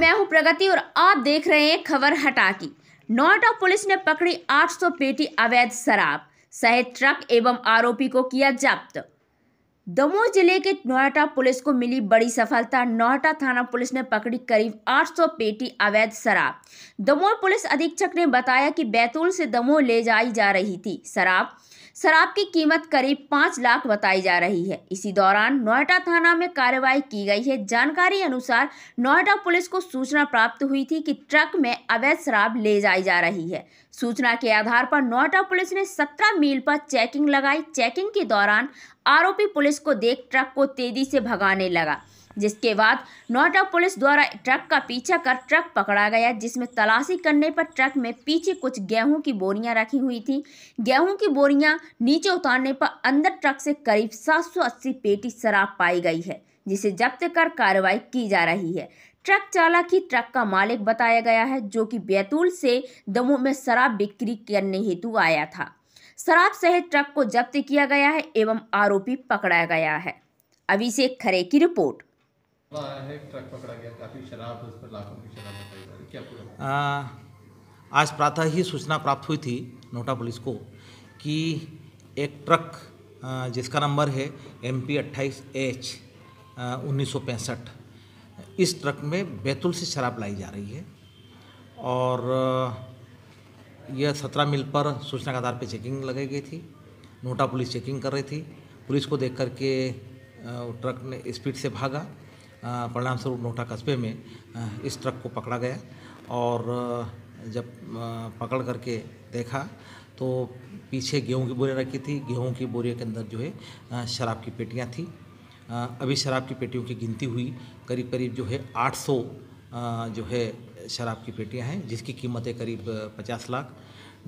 मैं हूं प्रगति और आप देख रहे हैं खबर हटा की नोएडा पुलिस ने पकड़ी 800 पेटी अवैध शराब सहित ट्रक एवं आरोपी को किया जब्त दमोह जिले के नोएटा पुलिस को मिली बड़ी सफलता नोएटा थाना पुलिस ने पकड़ी करीब 800 पेटी अवैध शराब दमोह पुलिस अधीक्षक ने बताया कि बैतूल से दमोह ले जाई जा रही थी शराब शराब की कीमत करीब पाँच लाख बताई जा रही है इसी दौरान नोएडा थाना में कार्रवाई की गई है जानकारी अनुसार नोएडा पुलिस को सूचना प्राप्त हुई थी कि ट्रक में अवैध शराब ले जाई जा रही है सूचना के आधार पर नोएडा पुलिस ने सत्रह मील पर चेकिंग लगाई चेकिंग के दौरान आरोपी पुलिस को देख ट्रक को तेजी से भगाने लगा जिसके बाद नोएडा पुलिस द्वारा ट्रक का पीछा कर ट्रक पकड़ा गया जिसमें तलाशी करने पर ट्रक में पीछे कुछ गेहूं की बोरियां रखी हुई थी गेहूं की बोरियां नीचे उतारने पर अंदर ट्रक से करीब 780 पेटी शराब पाई गई है जिसे जब्त कर कार्रवाई की जा रही है ट्रक चालक ही ट्रक का मालिक बताया गया है जो कि बैतूल से दमोह में शराब बिक्री करने हेतु आया था शराब सहित ट्रक को जब्त किया गया है एवं आरोपी पकड़ा गया है अभिषेक खरे की रिपोर्ट हाँ, आज प्रातः ही सूचना प्राप्त हुई थी नोटा पुलिस को कि एक ट्रक जिसका नंबर है एम पी अट्ठाईस एच उन्नीस सौ पैंसठ इस ट्रक में बैतूल से शराब लाई जा रही है और यह सत्रह मील पर सूचना के आधार पर चेकिंग लगाई गई थी नोटा पुलिस चेकिंग कर रही थी पुलिस को देख करके ट्रक ने स्पीड से भागा परिणाम स्वरूप नोटा कस्बे में इस ट्रक को पकड़ा गया और जब पकड़ करके देखा तो पीछे गेहूं की बोरियाँ रखी थी गेहूं की बोरियों के अंदर जो है शराब की पेटियाँ थी अभी शराब की पेटियों की गिनती हुई करीब करीब जो है 800 जो है शराब की पेटियाँ हैं जिसकी कीमत है करीब 50 लाख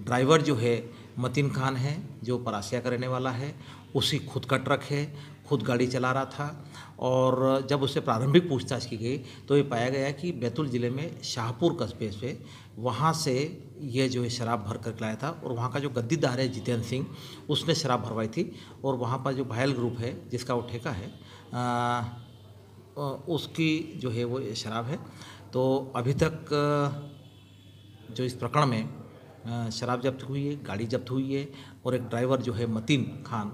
ड्राइवर जो है मतीन खान है जो परासिया का रहने वाला है उसी खुद का ट्रक है खुद गाड़ी चला रहा था और जब उससे प्रारंभिक पूछताछ की गई तो ये पाया गया कि बैतूल ज़िले में शाहपुर कस्बे से वहाँ से ये जो है शराब भर कर लाया था और वहाँ का जो गद्दीदार है जितेंद्र सिंह उसने शराब भरवाई थी और वहाँ पर जो भायल ग्रुप है जिसका वो ठेका है आ, उसकी जो है वो शराब है तो अभी तक जो इस प्रकरण में शराब जब्त हुई है गाड़ी जब्त हुई है और एक ड्राइवर जो है मतीन खान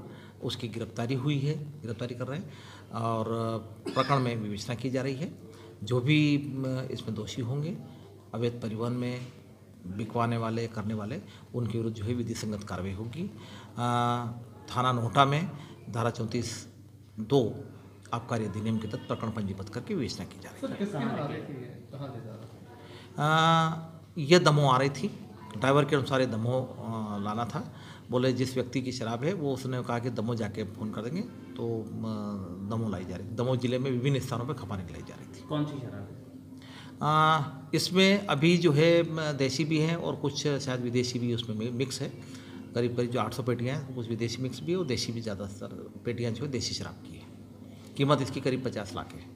उसकी गिरफ्तारी हुई है गिरफ्तारी कर रहे हैं और प्रकरण में विवेचना की जा रही है जो भी इसमें दोषी होंगे अवैध परिवहन में बिकवाने वाले करने वाले उनके विरुद्ध जो है विधि संगत कार्रवाई होगी थाना नोटा में धारा चौंतीस दो आबकारी अधिनियम के तहत प्रकरण पंजीबद्ध करके विवेचना की जा रही है यह दमों आ रही थी ड्राइवर के अनुसार ये दमोह लाना था बोले जिस व्यक्ति की शराब है वो उसने कहा कि दमोह जाके फ़ोन कर देंगे तो दमोह लाई जा रही दमोह ज़िले में विभिन्न स्थानों पर खपाने लाई जा रही थी कौन सी शराब है आ, इसमें अभी जो है देसी भी हैं और कुछ शायद विदेशी भी उसमें मिक्स है करीब करीब जो 800 सौ पेटियाँ हैं तो कुछ विदेशी मिक्स भी है और देशी भी ज़्यादातर पेटियाँ जो है देसी शराब की है कीमत इसकी करीब पचास लाख है